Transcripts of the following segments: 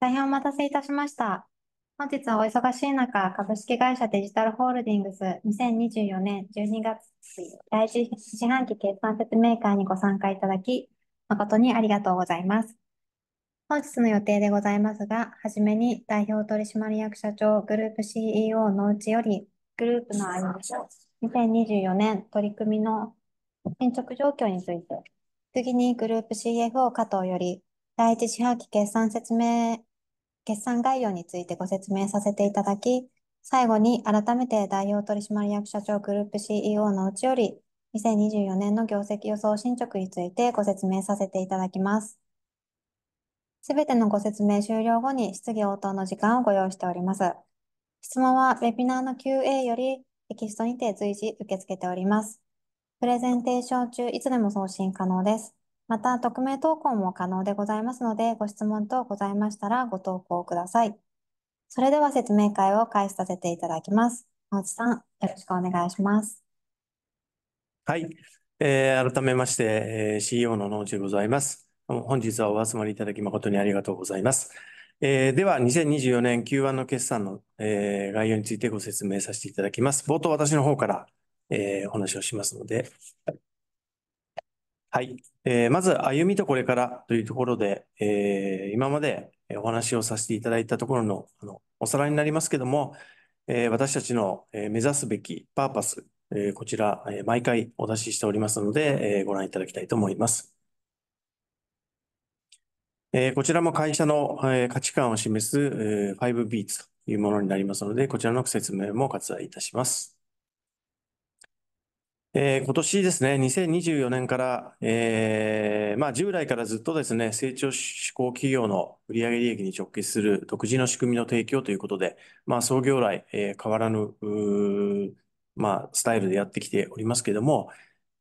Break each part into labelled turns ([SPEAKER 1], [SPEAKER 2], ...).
[SPEAKER 1] 大変お待たせいたしました。本日はお忙しい中、株式会社デジタルホールディングス2024年12月第1四半期決算説明会にご参加いただき、誠にありがとうございます。本日の予定でございますが、はじめに代表取締役社長、グループ CEO のうちより、グループのありまし2024年取り組みの進捗状況について、次にグループ CFO 加藤より、第1四半期決算説明決算概要についてご説明させていただき、最後に改めて代表取締役社長グループ CEO のうちより、2024年の業績予想進捗についてご説明させていただきます。すべてのご説明終了後に質疑応答の時間をご用意しております。質問はウェビナーの QA よりテキストにて随時受け付けております。プレゼンテーション中、いつでも送信可能です。また、匿名投稿も可能でございますので、ご質問等ございましたらご投稿ください。それでは説明会を開始させていただきます。大内さん、よろしくお願いします。
[SPEAKER 2] はい。えー、改めまして、えー、CEO の野内でございます。本日はお集まりいただき誠にありがとうございます。えー、では、2024年 Q1 の決算の、えー、概要についてご説明させていただきます。冒頭、私の方から、えー、お話をしますので、はい。えー、まず、歩みとこれからというところで、えー、今までお話をさせていただいたところのあのおさらいになりますけども、えー、私たちの目指すべきパーパス、えー、こちら、えー、毎回お出ししておりますので、えー、ご覧いただきたいと思います。えー、こちらも会社の、えー、価値観を示す、えー、5B というものになりますので、こちらの説明も割愛いたします。えー、今年ですね、2024年から、えー、まあ、従来からずっとですね、成長志向企業の売上利益に直結する独自の仕組みの提供ということで、まあ、創業来、えー、変わらぬ、まあ、スタイルでやってきておりますけれども、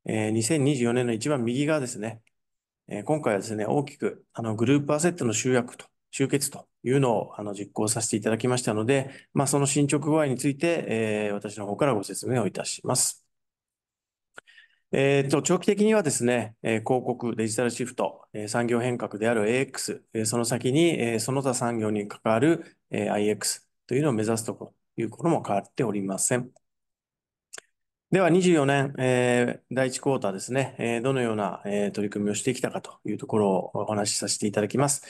[SPEAKER 2] えー、2024年の一番右側ですね、えー、今回はですね、大きくあのグループアセットの集約と、集結というのをあの実行させていただきましたので、まあ、その進捗具合について、えー、私の方からご説明をいたします。えーと、長期的にはですね、広告、デジタルシフト、産業変革である AX、その先にその他産業に関わる IX というのを目指すということも変わっておりません。では24年、えー、第1クォーターですね、えー、どのような、えー、取り組みをしてきたかというところをお話しさせていただきます。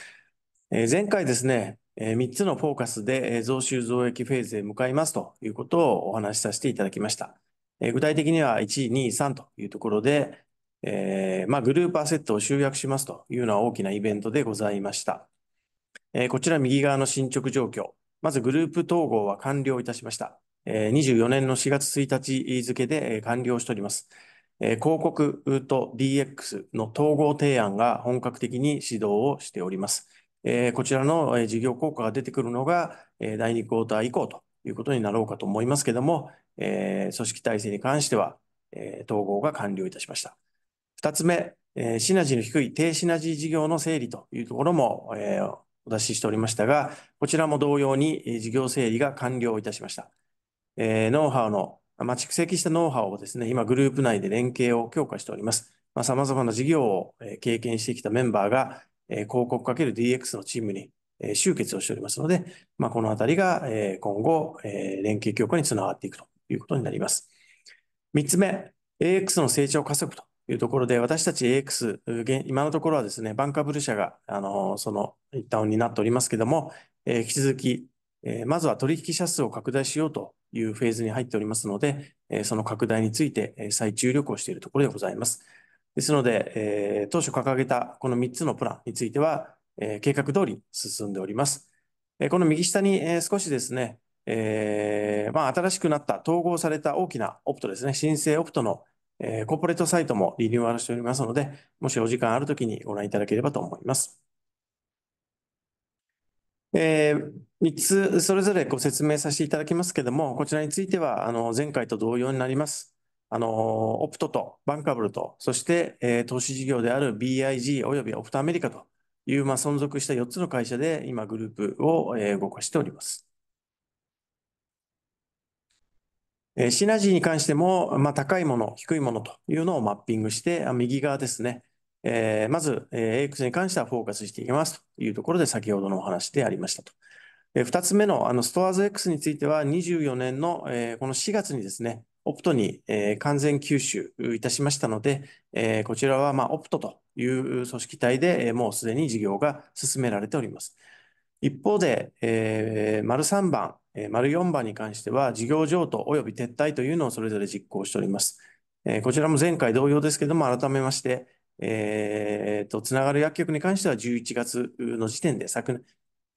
[SPEAKER 2] えー、前回ですね、えー、3つのフォーカスで、え増収増益フェーズへ向かいますということをお話しさせていただきました。え具体的には1、2、3というところで、えー、まあ、グループアセットを集約しますというのは大きなイベントでございました。えー、こちら右側の進捗状況。まずグループ統合は完了いたしました。えー、24年の4月1日付で完了しております。え広告と DX の統合提案が本格的に指導をしております。えこちらの事業効果が出てくるのが、え第2クォーター以降ということになろうかと思いますけども、えー、組織体制に関しては、えー、統合が完了いたしました。二つ目、えー、シナジーの低い低シナジー事業の整理というところも、えー、お出ししておりましたが、こちらも同様に事業整理が完了いたしました。えー、ノウハウの、まあ、蓄積したノウハウをですね、今グループ内で連携を強化しております。まあ、様々な事業を経験してきたメンバーが、え広告かける DX のチームにえ集結をしておりますので、まあ、このあたりが、え今後、え連携強化につながっていくということになります。3つ目、AX の成長加速というところで、私たち AX、今のところはですね、バンカブル社が、あの、その一端になっておりますけども、えー、引き続き、えー、まずは取引者数を拡大しようというフェーズに入っておりますので、えー、その拡大について、え再注力をしているところでございます。ですので、え当初掲げたこの3つのプランについては、え計画通り進んでおります。えこの右下に、え少しですね、えー、まあ、新しくなった統合された大きなオプトですね、申請オプトの、えコーポレートサイトもリニューアルしておりますので、もしお時間あるときにご覧いただければと思います。えー、3つそれぞれご説明させていただきますけども、こちらについてはあの前回と同様になります。あのオプトとバンカブルと、そして、えー、投資事業である BIG およびオプトアメリカという、まあ、存続した4つの会社で今グループを動かしております。シナジーに関しても、まあ、高いもの、低いものというのをマッピングして、右側ですね。えー、まず、え AX に関してはフォーカスしていきますというところで先ほどのお話でありましたと。えー、2つ目のあのストアーズ X については24年の、えー、この4月にですね、オプトに、えー、完全吸収いたしましたので、えー、こちらは、まあ、オプトという組織体でもうすでに事業が進められております。一方で、えー、丸3番、えー、丸4番に関しては、事業譲渡及び撤退というのをそれぞれ実行しております。えー、こちらも前回同様ですけれども、改めまして、えー、と、つながる薬局に関しては11月の時点で、昨年、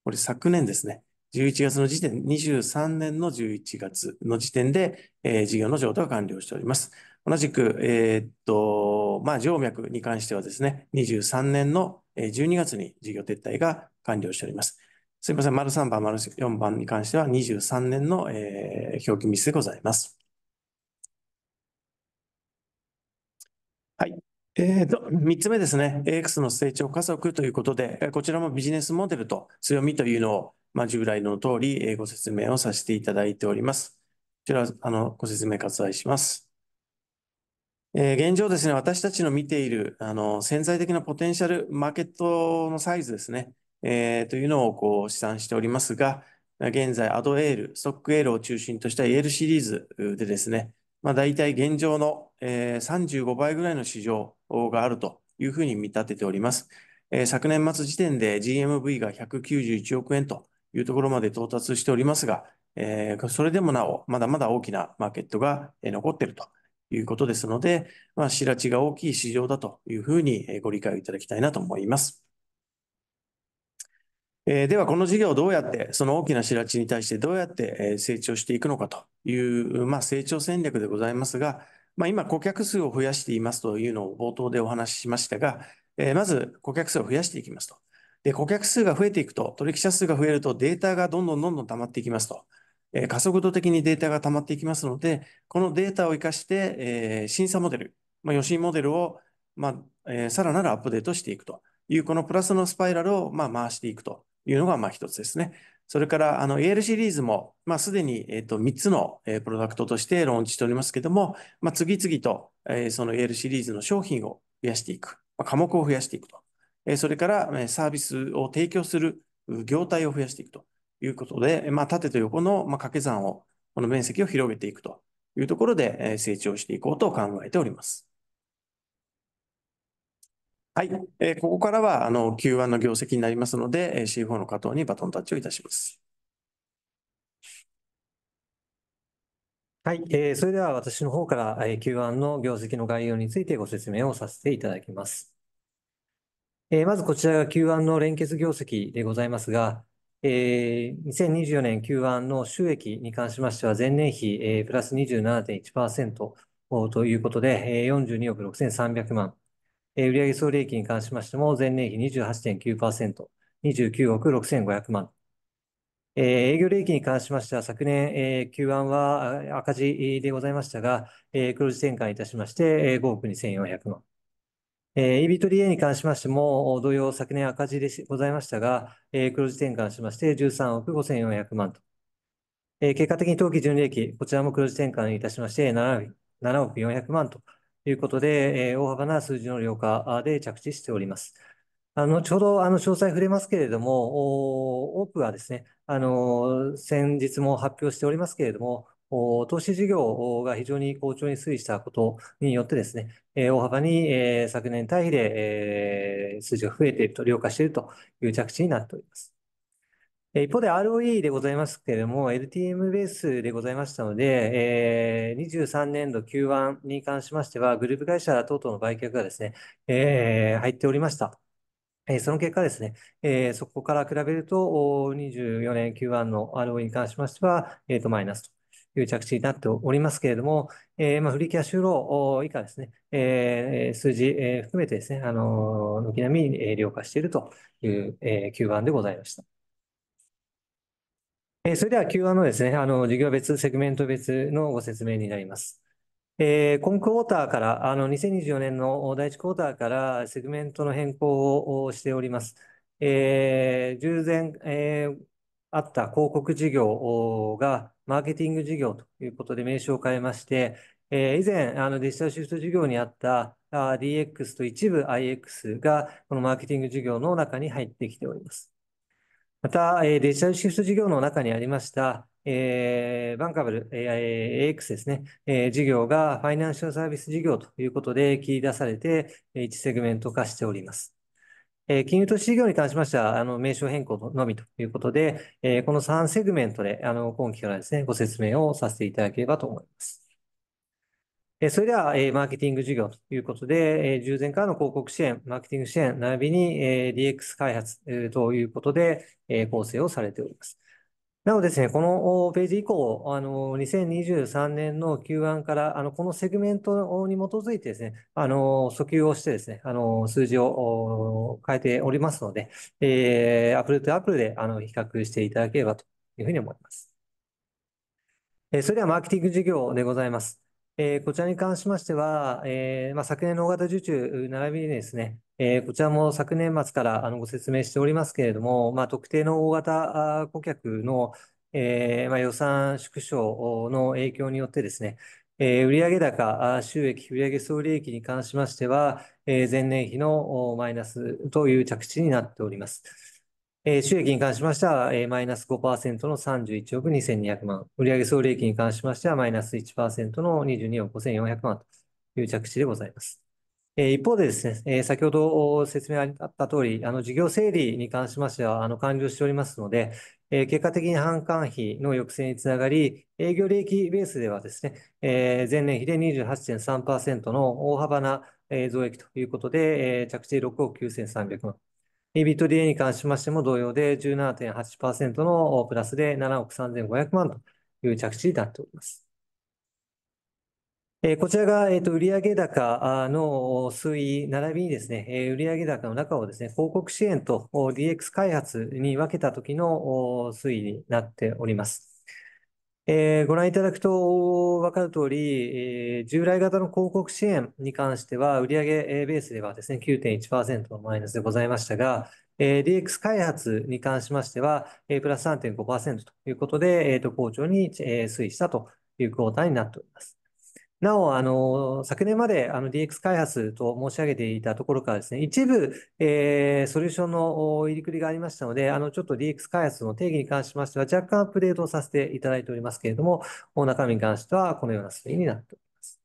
[SPEAKER 2] これ昨年ですね、11月の時点、23年の11月の時点で、えー、事業の譲渡が完了しております。同じく、えー、っと、まあ、静脈に関してはですね、23年の12月に事業撤退が完了しております。すみません、丸3番、丸4番に関しては23年の、えー、表記ミスでございます。はい。えーと、3つ目ですね。AX の成長加速ということで、こちらもビジネスモデルと強みというのを、まあ、従来の通り、えご説明をさせていただいております。こちら、あの、ご説明割愛します。えー、現状ですね、私たちの見ているあの潜在的なポテンシャルマーケットのサイズですね、えー、というのをこう試算しておりますが、現在、アドエール、ストックエールを中心としたエールシリーズでですね、まあ、大体現状の、えー、35倍ぐらいの市場があるというふうに見立てております。えー、昨年末時点で GMV が191億円というところまで到達しておりますが、えー、それでもなお、まだまだ大きなマーケットが残っているということですので、まあ、しらちが大きい市場だというふうにご理解をいただきたいなと思います。えー、では、この事業をどうやって、その大きならちに対してどうやって成長していくのかという、まあ、成長戦略でございますが、まあ、今、顧客数を増やしていますというのを冒頭でお話ししましたが、えー、まず顧客数を増やしていきますと。で、顧客数が増えていくと、取引者数が増えると、データがどんどんどんどん溜まっていきますと。え加速度的にデータが溜まっていきますので、このデータを活かして、え審査モデル、まあ、予診モデルを、まあ、えさらなるアップデートしていくという、このプラスのスパイラルを、ま回していくというのが、まあ、一つですね。それから、あの、AL シリーズも、まあ、すでに、えっ、と、3つの、えプロダクトとしてローンチしておりますけども、まあ、次々と、えその AL シリーズの商品を増やしていく、ま科目を増やしていくと。えそれから、えサービスを提供する業態を増やしていくと。いうことで、まあ、縦と横の、まあ、掛け算を、この面積を広げていくというところで、え成長していこうと考えております。はい。えー、ここからは、あの、Q1 の業績になりますので、えー、C4 の加藤にバトンタッチをいたします。
[SPEAKER 3] はい、えー、それでは私の方から、えー、Q1 の業績の概要についてご説明をさせていただきます。えー、まずこちらが Q1 の連結業績でございますが、2024年 Q1 の収益に関しましては、前年比プラス27.1%ということで、42億6300万。売上総利益に関しましても、前年比28.9%、29億6500万。営業利益に関しましては、昨年 Q1 は赤字でございましたが、黒字転換いたしまして、5億2400万。EBITDA に関しましても、同様、昨年赤字でございましたが、黒字転換しまして13億5,400万と。結果的に当期純利益、こちらも黒字転換いたしまして7億400万ということで、大幅な数字の量化で着地しております。ちょうど詳細触れますけれども、多くはですね、先日も発表しておりますけれども、投資事業が非常に好調に推移したことによってですね、大幅に昨年対比で数字が増えていると、量化しているという着地になっております。一方で ROE でございますけれども、LTM ベースでございましたので、23年度 Q1 に関しましては、グループ会社等々の売却がですね、入っておりました。その結果ですね、そこから比べると、24年 Q1 の ROE に関しましては、マイナスという着地になっておりますけれども、えー、まあ、フリーキャッシュロー以下ですね、えー、数字、え含めてですね、あの軒並み、えー、量化しているという、えー、Q1 でございました。えそれでは Q1 のですね、あの、事業別、セグメント別のご説明になります。え今クォーターから、あの、2024年の第1クォーターからセグメントの変更をしております。え従前、えーあった広告事業がマーケティング事業ということで名称を変えまして、えー、以前あのデジタルシフト事業にあったあ DX と一部 IX がこのマーケティング事業の中に入ってきております。また、えー、デジタルシフト事業の中にありました、えー、バンカブル、えー、AX ですね、えー、事業がファイナンシャルサービス事業ということで切り出されて、1セグメント化しております。え金融投資事業に関しましては、あの、名称変更のみということで、えこの3セグメントで、あの、今期からですね、ご説明をさせていただければと思います。えそれでは、えマーケティング事業ということで、え従前からの広告支援、マーケティング支援、並びに、え DX 開発、ということで、え構成をされております。なおですね、このページ以降、あの、2023年の Q1 から、あの、このセグメントに基づいてですね、あの、訴求をしてですね、あの、数字を変えておりますので、えー、アップルとアップルで、あの、比較していただければというふうに思います。えー、それではマーケティング事業でございます。こちらに関しましては、昨年の大型受注並びにですね、こちらも昨年末からご説明しておりますけれども、特定の大型顧客の予算縮小の影響によってですね、売上高、収益、売上総利益に関しましては、前年比のマイナスという着地になっております。収益に関しましては、マイナス5%の31億2200万、売上総利益に関しましてはマイナス1%の22億5400万という着地でございます。一方でですね、先ほど説明あった通り、事業整理に関しましては完了しておりますので、結果的に販管費の抑制につながり、営業利益ベースではですね、前年比で28.3%の大幅な増益ということで、着地6億9300万 EBITDA に関しましても同様で17.8%のプラスで7億3500万という着地になっております。こちらが売上高の推移並びにですね、売上高の中をですね、広告支援と DX 開発に分けた時の推移になっております。えー、ご覧いただくと分かる通り、えー、従来型の広告支援に関しては、売上ベースではですね、9.1%のマイナスでございましたが、えー、DX 開発に関しましては、えー、プラス3.5%ということで、えーと、好調に、えー、推移したというクォーターになっております。なお、あの、昨年まであの DX 開発と申し上げていたところからですね、一部、えー、ソリューションの入りくりがありましたので、あの、ちょっと DX 開発の定義に関しましては、若干アップデートをさせていただいておりますけれども、中身に関してはこのような推移になっております。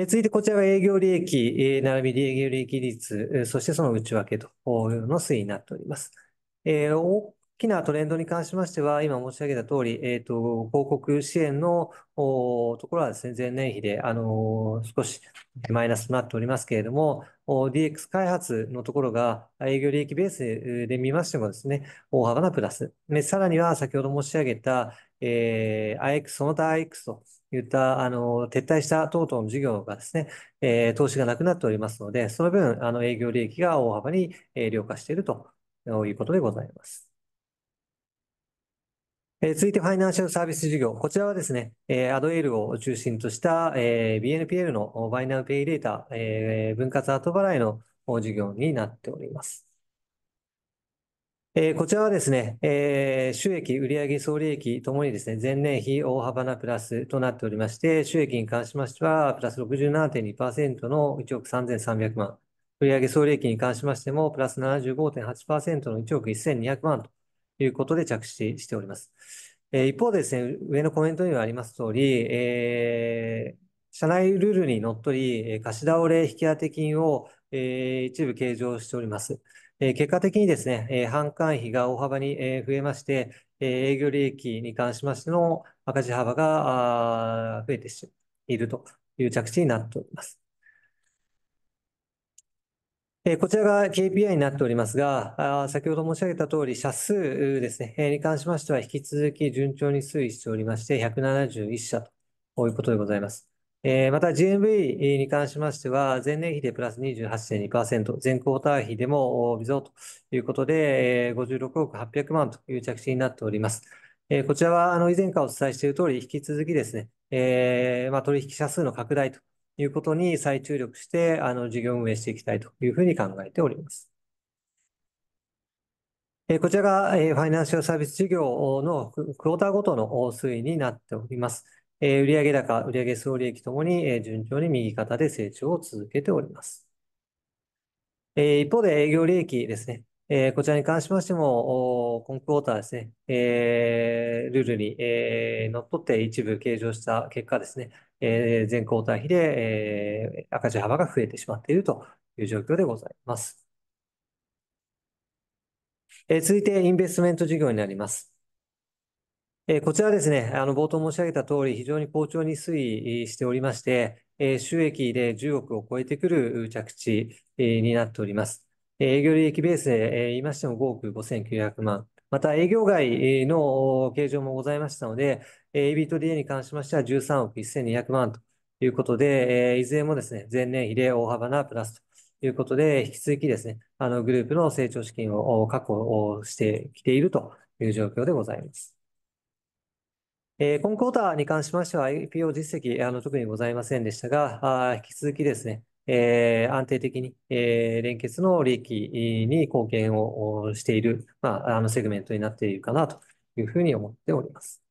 [SPEAKER 3] え続いて、こちらが営業利益、並びに営業利益率、そしてその内訳というの推移になっております。えーきなトレンドに関しましては、今申し上げた通り、えっ、ー、と、広告支援のところはですね、前年比で、あのー、少しマイナスとなっておりますけれども、DX 開発のところが営業利益ベースで見ましてもですね、大幅なプラス。さらには先ほど申し上げた、えー、IX、その他 IX といった、あの、撤退した等々の事業がですね、えー、投資がなくなっておりますので、その分、あの、営業利益が大幅に、えー、量化しているということでございます。続いてファイナンシャルサービス事業。こちらはですね、アドエールを中心とした BNPL のバイナルペイレータ分割後払いの事業になっております。こちらはですね、収益、売上総利益ともにですね、前年比大幅なプラスとなっておりまして、収益に関しましてはプラス67.2%の1億3,300万。売上総利益に関しましてもプラス75.8%の1億1,200万ということで着地しております。えー、一方でですね、上のコメントにはあります通り、えー、社内ルールにのっとり、え貸し倒れ引当金を、えー、一部計上しております。えー、結果的にですね、えー、販管費が大幅に、え増えまして、え営業利益に関しましての赤字幅が増えているという着地になっております。こちらが KPI になっておりますが、先ほど申し上げたとおり、社数ですね、に関しましては引き続き順調に推移しておりまして、171社ということでございます。また GMV に関しましては、前年比でプラス28.2%、前クォーター比でも微増ということで、56億800万という着地になっております。こちらは以前からお伝えしているとおり、引き続きですね、取引者数の拡大ということに再注力して、あの、事業運営していきたいというふうに考えております。こちらがファイナンシャルサービス事業のクォーターごとの推移になっております。売上高、売上総利益ともに順調に右肩で成長を続けております。一方で営業利益ですね。こちらに関しましても、今クォーターですね、ルールにのっとって一部計上した結果ですね、え交代比で、え赤字幅が増えてしまっているという状況でございます。え続いて、インベストメント事業になります。えこちらですね、あの冒頭申し上げた通り、非常に好調に推移しておりまして、え収益で10億を超えてくる着地になっております。営業利益ベースで言いましても5億5900万、また営業外の計上もございましたので、EBITDA に関しましては13億1200万ということで、いずれもですね、前年比で大幅なプラスということで、引き続きですね、あのグループの成長資金を確保してきているという状況でございます。今クォーターに関しましては、IPO 実績、あの特にございませんでしたが、引き続きですね、えー、安定的に、えー、連結の利益に貢献をしている、まあ、あのセグメントになっているかなというふうに思っております。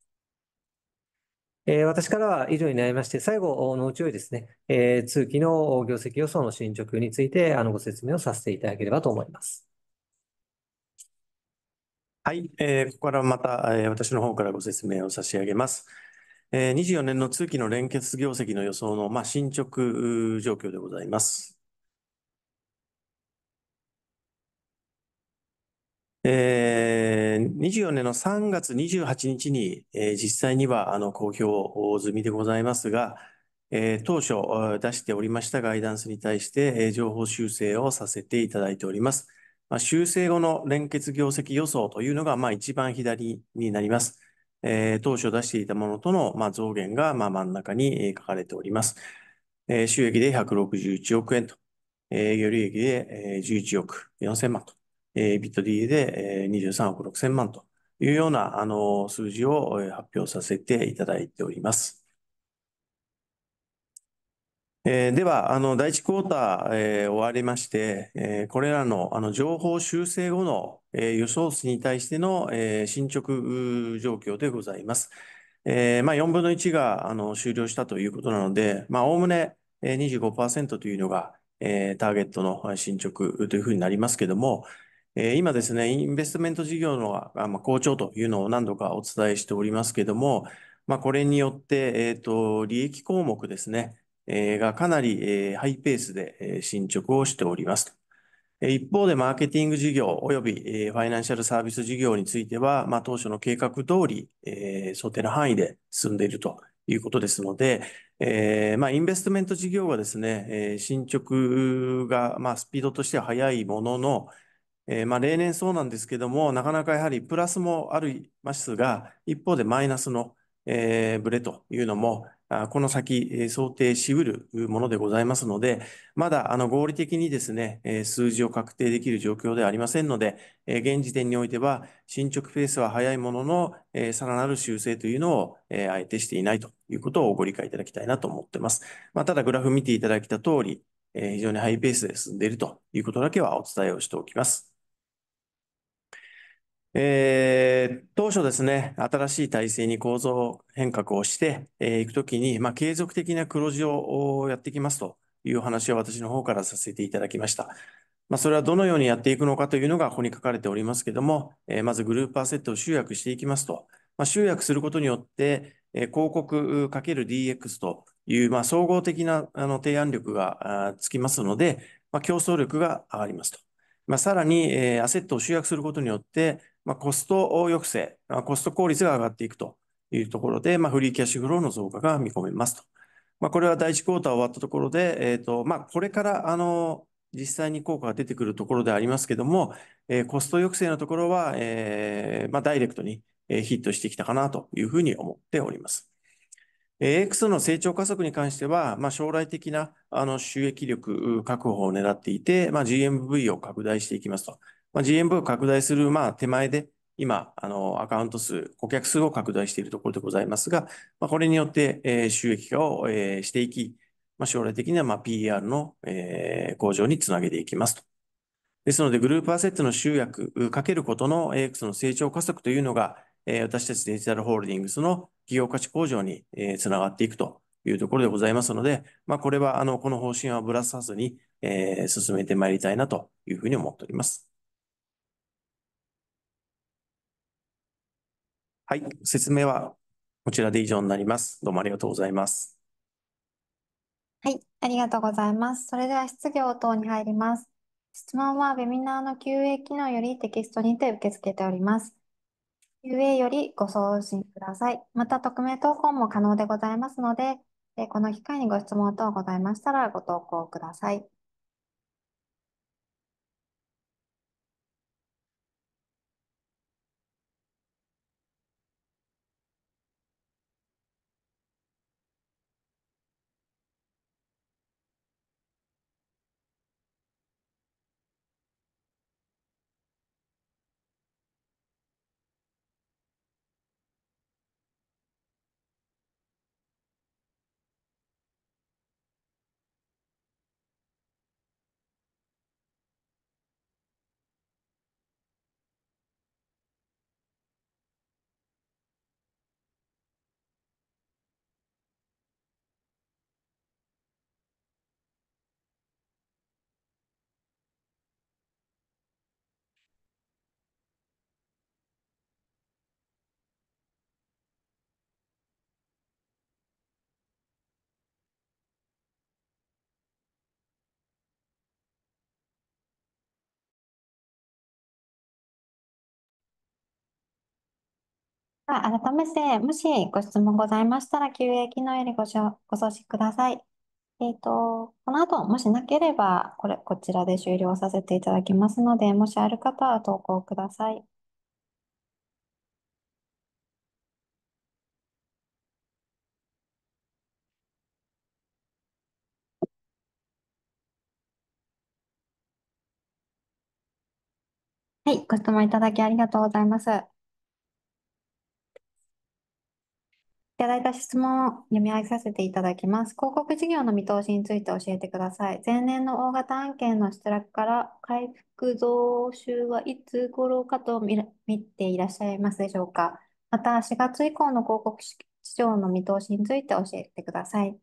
[SPEAKER 3] えー、私からは以上になりまして、最後、のうちですね、えー、通期の業績予想の進捗についてあのご説明をさせていただければと思います。
[SPEAKER 2] はい、えー、ここからまた、えー、私の方からご説明を差し上げます。え24年の通期の連結業績の予想の、まあ、進捗状況でございます。え24年の3月28日に、え実際にはあの公表済みでございますが、え当初出しておりましたガイダンスに対して、え情報修正をさせていただいております。まあ、修正後の連結業績予想というのが、まあ、一番左になります。え当初出していたものとの、ま増減が、ま真ん中に書かれております。え収益で161億円と、営業利益で11億4千万と、えビット DA で23億6千万というような、あの、数字を発表させていただいております。では、第1クォーター終わりまして、これらの情報修正後の予想数に対しての進捗状況でございます。4分の1が終了したということなので、おおむね25%というのがターゲットの進捗というふうになりますけども、今ですね、インベストメント事業の好調というのを何度かお伝えしておりますけども、これによって利益項目ですね、がかなりハイペースで進捗をしております。一方で、マーケティング事業及びファイナンシャルサービス事業については、当初の計画通り、想定の範囲で進んでいるということですので、インベストメント事業はですね、進捗がスピードとしては速いものの、例年そうなんですけども、なかなかやはりプラスもありますが、一方でマイナスのブレというのもこの先想定しうるものでございますので、まだあの合理的にですね、数字を確定できる状況ではありませんので、現時点においては進捗ペースは早いものの、さらなる修正というのをあえてしていないということをご理解いただきたいなと思っています。まあ、ただグラフ見ていただいた通り、非常にハイペースで進んでいるということだけはお伝えをしておきます。えー、当初ですね、新しい体制に構造変革をしてい、えー、くときに、まあ、継続的な黒字をやっていきますという話を私の方からさせていただきました。まあ、それはどのようにやっていくのかというのがここに書かれておりますけども、えー、まずグループアセットを集約していきますと、まあ、集約することによって、え広告 ×DX という、まあ、総合的なあの提案力がつきますので、まあ、競争力が上がりますと。まあ、さらに、えアセットを集約することによって、まあ、コスト抑制、コスト効率が上がっていくというところで、まあ、フリーキャッシュフローの増加が見込めますと。まあ、これは第1クォーター終わったところで、えーとまあ、これからあの実際に効果が出てくるところでありますけども、えー、コスト抑制のところは、えーまあ、ダイレクトにヒットしてきたかなというふうに思っております。AX の成長加速に関しては、まあ、将来的なあの収益力確保を狙っていて、まあ、GMV を拡大していきますと。まあ、GMV を拡大する、まあ、手前で、今、あの、アカウント数、顧客数を拡大しているところでございますが、まあ、これによって、えー、収益化を、えー、していき、まあ、将来的には、まあ、PR の、えー、向上につなげていきますと。ですので、グループアセットの集約かけることの AX の成長加速というのが、えー、私たちデジタルホールディングスの企業価値向上に、えー、つながっていくというところでございますので、まあ、これは、あの、この方針はぶらさずに、えー、進めてまいりたいなというふうに思っております。はい、説明はこちらで以上になります。どうもありがとうございます。
[SPEAKER 1] はい、ありがとうございます。それでは質疑応答に入ります。質問はウェビナーの QA 機能よりテキストにて受け付けております。QA よりご送信ください。また、匿名投稿も可能でございますので、この機会にご質問等ございましたらご投稿ください。あ、改めて、もしご質問ございましたら、QA 機能よりごしょご送信ください。えっと、この後、もしなければ、これ、こちらで終了させていただきますので、もしある方は投稿ください。はい、ご質問いただきありがとうございます。いただいた質問を読み上げさせていただきます。広告事業の見通しについて教えてください。前年の大型案件の出落から回復増収はいつ頃かと見ていらっしゃいますでしょうか。また、4月以降の広告市場の見通しについて教えてください。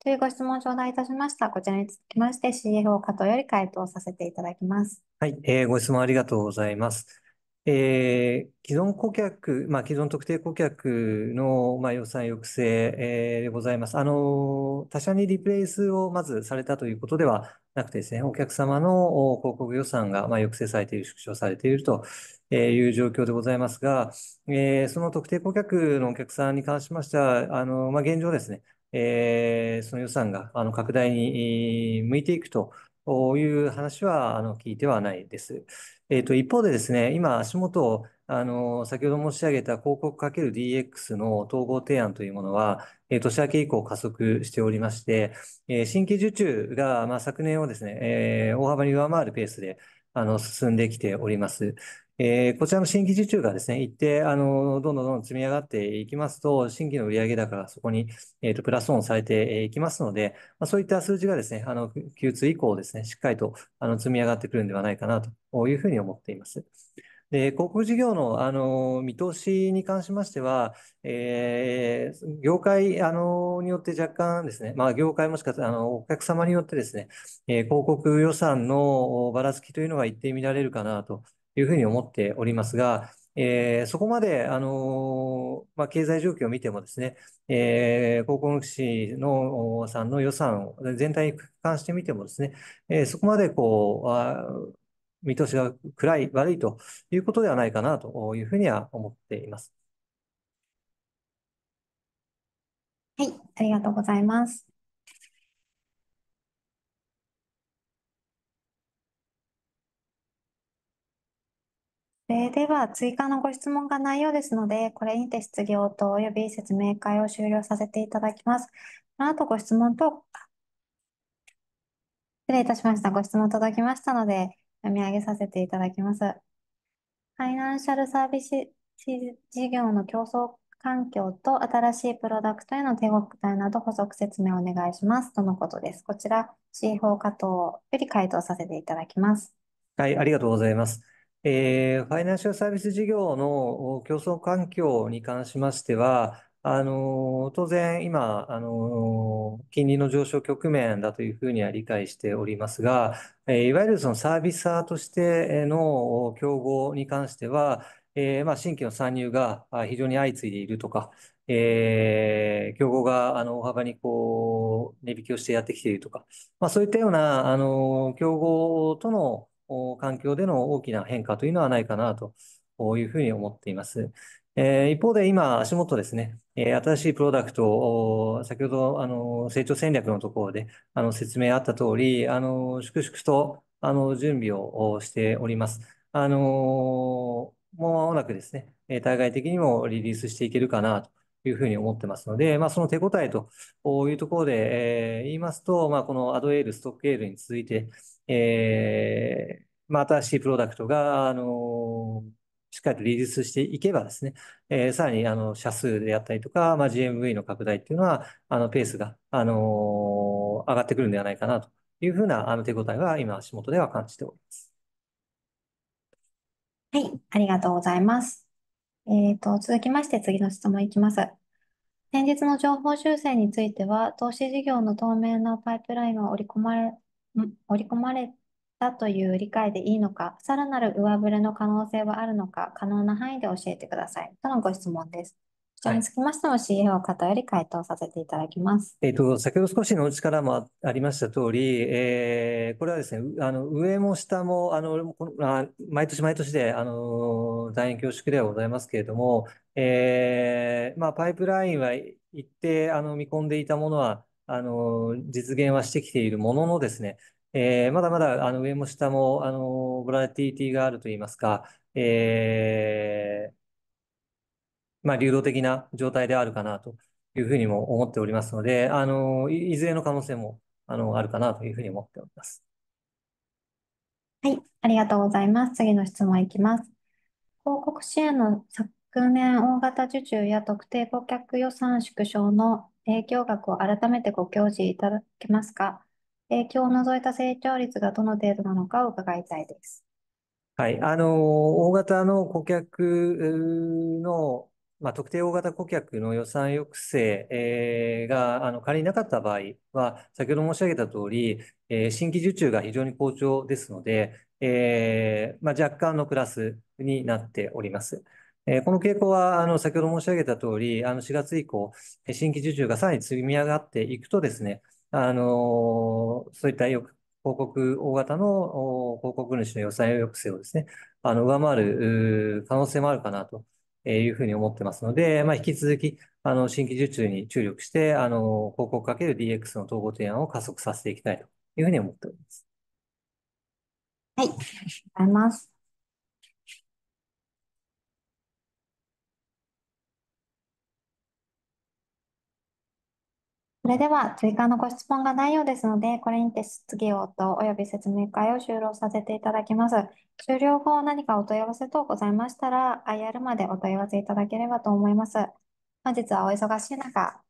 [SPEAKER 1] というご質問を頂戴いたしました。こちらにつきまして CFO 加藤より回答させていただきます。
[SPEAKER 3] はい、えー、ご質問ありがとうございます。えー、既存顧客、まあ、既存特定顧客の、まあ、予算抑制、えー、でございます。あの、他社にリプレイスをまずされたということではなくてですね、お客様の広告予算が、まあ、抑制されている、縮小されているという状況でございますが、えー、その特定顧客のお客さんに関しましては、あの、まあ、現状ですね、えー、その予算があの拡大に向いていくという話はあの聞いてはないです。えっと、一方でですね、今足元あの、先ほど申し上げた広告 ×DX の統合提案というものは、えー、年明け以降加速しておりまして、えー、新規受注が、まあ、昨年をですね、えー、大幅に上回るペースで、あの、進んできております。えー、こちらの新規受注がですね、一定、あの、どんどんどんどん積み上がっていきますと、新規の売上高がそこに、えっと、プラスオンされていきますので、まあ、そういった数字がですね、あの、Q2 以降ですね、しっかりと、あの、積み上がってくるんではないかなというふうに思っています。で、広告事業の、あの、見通しに関しましては、えー、業界、あの、によって若干ですね、まあ、業界もしかあの、お客様によってですね、えー、広告予算のばらつきというのが一定見られるかなというふうに思っておりますが、えー、そこまで、あのまあ、経済状況を見てもですね、えー、高校の士のさんの予算を全体に関してみてもですね、えー、そこまでこう、見通しが暗い、悪いということではないかなというふうには思っています。
[SPEAKER 1] はい、ありがとうございます。そでは追加のご質問がないようですので、これにて質疑応答及び説明会を終了させていただきます。この後ご質問と、失礼いたしました。ご質問届きましたので、読み上げさせていただきます。ファイナンシャルサービス事業の競争環境と新しいプロダクトへの手応えなど補足説明をお願いしますとのことです。こちら、c 4加藤より回答させていただきます。
[SPEAKER 3] はい、ありがとうございます。えー、ファイナンシャルサービス事業の競争環境に関しましては、あの、当然今、あの、金利の上昇局面だというふうには理解しておりますが、えいわゆるそのサービサーとしての競合に関しては、えまあ、新規の参入が非常に相次いでいるとか、えー、競合があの大幅にこう値引きをしてやってきているとか、まあ、そういったようなあの競合との環境での大きな変化というのはないかなというふうに思っています。え一方で今、足元ですね、え新しいプロダクトを、先ほど、あの、成長戦略のところで、あの、説明あった通り、あの、粛々と、あの、準備をしております。あの、もう間もなくですね、え対外的にもリリースしていけるかなというふうに思ってますので、まあ、その手応えというところで、えー、言いますと、まあ、このアドエール、ストックエールに続いて、えー、まあ、新しいプロダクトが、あのしっかりとリリースしていけばですね、えー、さらにあの社数であったりとか、まあ、GMV の拡大っていうのは、あのペースが、あのー、上がってくるんではないかなというふうなあの手応えは今、足元では感じております。
[SPEAKER 1] はい、ありがとうございます。えっ、ー、と、続きまして次の質問いきます。先日の情報修正については、投資事業の透明なパイプラインは織り込まれ、織り込まれだという理解でいいのか、さらなる上振れの可能性はあるのか、可能な範囲で教えてください。とのご質問です。こちらにつきましても CA を方より回答させていただきます。
[SPEAKER 3] えっ、ー、と、先ほど少しのうちからもありました通り、えー、これはですね、あの、上も下も、あの、あ毎年毎年で、あの、大変恐縮ではございますけれども、えー、まあ、パイプラインは一定、あの、見込んでいたものは、あの、実現はしてきているもののですね、えー、まだまだあの上も下もあのボラティティがあるといいますか、えー、まあ、流動的な状態であるかなというふうにも思っておりますので、あのいずれの可能性もあのあるかなというふうに思っております。
[SPEAKER 1] はい、ありがとうございます。次の質問いきます。広告支援の昨年、大型受注や特定顧客予算縮小の影響額を改めてご教示いただけますか影響を除いた成長率がどの程度なのかを伺いたいです。
[SPEAKER 3] はい。あの、大型の顧客の、まあ、特定大型顧客の予算抑制、えー、があの仮になかった場合は、先ほど申し上げた通り、えー、新規受注が非常に好調ですので、えー、まあ、若干のプラスになっております。えこの傾向は、あの、先ほど申し上げた通り、あの、4月以降、新規受注がさらに積み上がっていくとですね、あの、そういったよく広告、大型の広告主の予算抑制をですね、あの、上回る可能性もあるかなというふうに思ってますので、まあ、引き続き、あの、新規受注に注力して、あの、広告かける DX の統合提案を加速させていきたいというふうに思っております。
[SPEAKER 1] はい、ありがとうございます。それでは追加のご質問がないようですので、これにて質疑応答及び説明会を終了させていただきます。終了後何かお問い合わせ等ございましたら、IR までお問い合わせいただければと思います。本日はお忙しい中、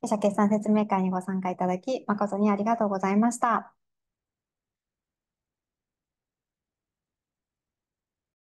[SPEAKER 1] 弊社決算説明会にご参加いただき、誠にありがとうございました。